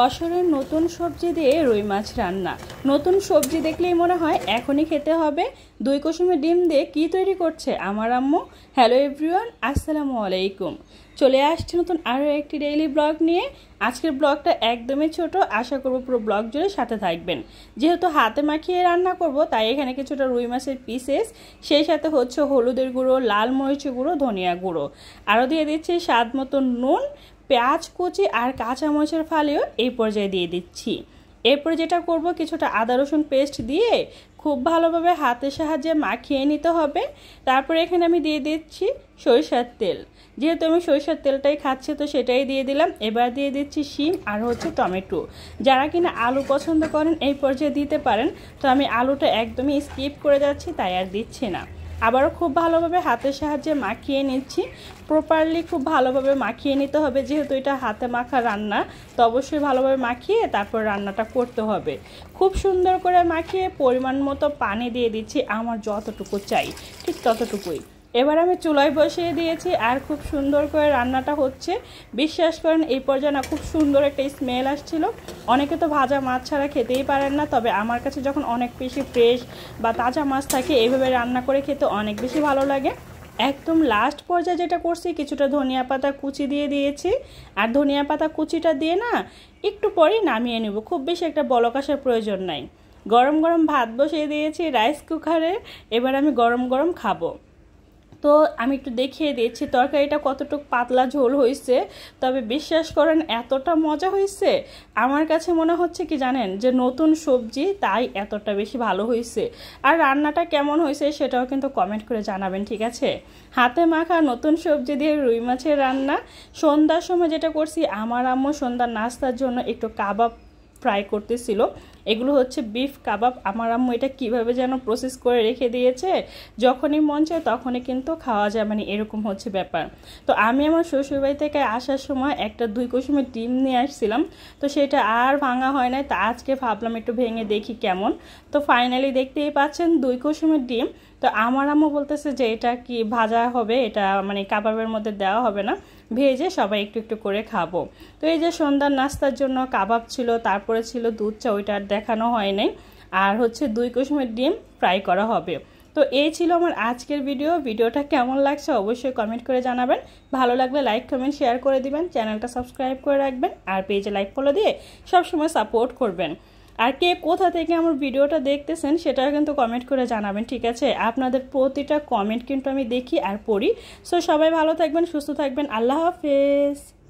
বছরের নতুন সবজি দিয়ে রুই মাছ রান্না নতুন সবজি দেখলেই মনে হয় এখনই খেতে হবে দুই কুসুমের ডিম দিয়ে কি তৈরি করছে আমার আম্মু হ্যালো এভরিওয়ান আসসালামু আলাইকুম চলে আসছে নতুন আরও একটি ডেইলি ব্লগ নিয়ে আজকের ব্লগটা একদমই ছোট আশা করব পুরো ব্লগ জুড়ে সাথে থাকবেন যেহেতু হাতে মাখিয়ে রান্না করব তাই এখানে কিছুটা রুই মাছের পিসেস সেই সাথে হচ্ছে হলুদের গুঁড়ো লাল মরিচ গুঁড়ো ধনিয়া গুঁড়ো আরও দিয়ে দিচ্ছি স্বাদ মতো নুন পেঁয়াজ কুচি আর কাঁচামরিচের ফালিও এই পর্যায়ে দিয়ে দিচ্ছি এরপর যেটা করব কিছুটা আদা রসুন পেস্ট দিয়ে খুব ভালোভাবে হাতের সাহায্যে মাখিয়ে নিতে হবে তারপরে এখানে আমি দিয়ে দিচ্ছি সরিষার তেল যেহেতু আমি সরিষার তেলটাই খাচ্ছি তো সেটাই দিয়ে দিলাম এবার দিয়ে দিচ্ছি শিম আর হচ্ছে টমেটো যারা কিনা আলু পছন্দ করেন এই পর্যায়ে দিতে পারেন তো আমি আলুটা একদমই স্কিপ করে যাচ্ছি তাই আর দিচ্ছি না আবারও খুব ভালোভাবে হাতের সাহায্যে মাখিয়ে নিচ্ছি প্রপারলি খুব ভালোভাবে মাখিয়ে নিতে হবে যেহেতু এটা হাতে মাখা রান্না তো অবশ্যই ভালোভাবে মাখিয়ে তারপর রান্নাটা করতে হবে খুব সুন্দর করে মাখিয়ে পরিমাণ মতো পানি দিয়ে দিচ্ছি আমার যতটুকু চাই ঠিক ততটুকুই এবার আমি চুলায় বসিয়ে দিয়েছি আর খুব সুন্দর করে রান্নাটা হচ্ছে বিশ্বাস করেন এই পর্যায়ে না খুব সুন্দর একটা স্মেল আসছিল অনেকে তো ভাজা মাছ ছাড়া খেতেই পারেন না তবে আমার কাছে যখন অনেক বেশি ফ্রেশ বা তাজা মাছ থাকে এইভাবে রান্না করে খেতে অনেক বেশি ভালো লাগে একদম লাস্ট পর্যায়ে যেটা করছি কিছুটা ধনিয়া পাতা কুচি দিয়ে দিয়েছি আর ধনিয়া পাতা কুচিটা দিয়ে না একটু পরেই নামিয়ে নেব খুব বেশি একটা বলকাশের প্রয়োজন নাই গরম গরম ভাত বসিয়ে দিয়েছি রাইস কুকারে এবার আমি গরম গরম খাবো তো আমি একটু দেখিয়ে দিয়েছি তরকারিটা কতটুকু পাতলা ঝোল হয়েছে তবে বিশ্বাস করেন এতটা মজা হয়েছে আমার কাছে মনে হচ্ছে কি জানেন যে নতুন সবজি তাই এতটা বেশি ভালো হয়েছে আর রান্নাটা কেমন হয়েছে সেটাও কিন্তু কমেন্ট করে জানাবেন ঠিক আছে হাতে মাখা নতুন সবজি দিয়ে রুই মাছের রান্না সন্ধ্যার সময় যেটা করছি আমার আম্মু সন্ধ্যার নাস্তার জন্য একটু কাবাব ফ্রাই করতেছিল এগুলো হচ্ছে বিফ কাবাব আমার আম্মু এটা কিভাবে যেন প্রসেস করে রেখে দিয়েছে যখনই মন চায় তখনই কিন্তু খাওয়া যায় মানে এরকম হচ্ছে ব্যাপার তো আমি আমার শ্বশুরবাড়ি থেকে আসার সময় একটা দুই কুসুমের ডিম নিয়ে আসছিলাম তো সেটা আর ভাঙা হয় নাই তা আজকে ভাবলাম একটু ভেঙে দেখি কেমন তো ফাইনালি দেখতেই পাচ্ছেন দুই কুসুমের ডিম তো আমার আম্মু বলতেছে যে এটা কি ভাজা হবে এটা মানে কাবাবের মধ্যে দেওয়া হবে না ভেজে সবাই একটু একটু করে খাবো তো এই যে সন্ধ্যার নাস্তার জন্য কাবাব ছিল তারপরে ছিল দুধ চা ওইটা দেখানো হয় নাই আর হচ্ছে দুই কুসুমের ডিম ফ্রাই করা হবে তো এই ছিল আমার আজকের ভিডিও ভিডিওটা কেমন লাগছে অবশ্যই কমেন্ট করে জানাবেন ভালো লাগলে লাইক কমেন্ট শেয়ার করে দিবেন চ্যানেলটা সাবস্ক্রাইব করে রাখবেন আর পেজে লাইক ফলো দিয়ে সবসময় সাপোর্ট করবেন আর কে কোথা থেকে আমার ভিডিওটা দেখতেছেন সেটাও কিন্তু কমেন্ট করে জানাবেন ঠিক আছে আপনাদের প্রতিটা কমেন্ট কিন্তু আমি দেখি আর পড়ি সো সবাই ভালো থাকবেন সুস্থ থাকবেন আল্লাহ হাফেজ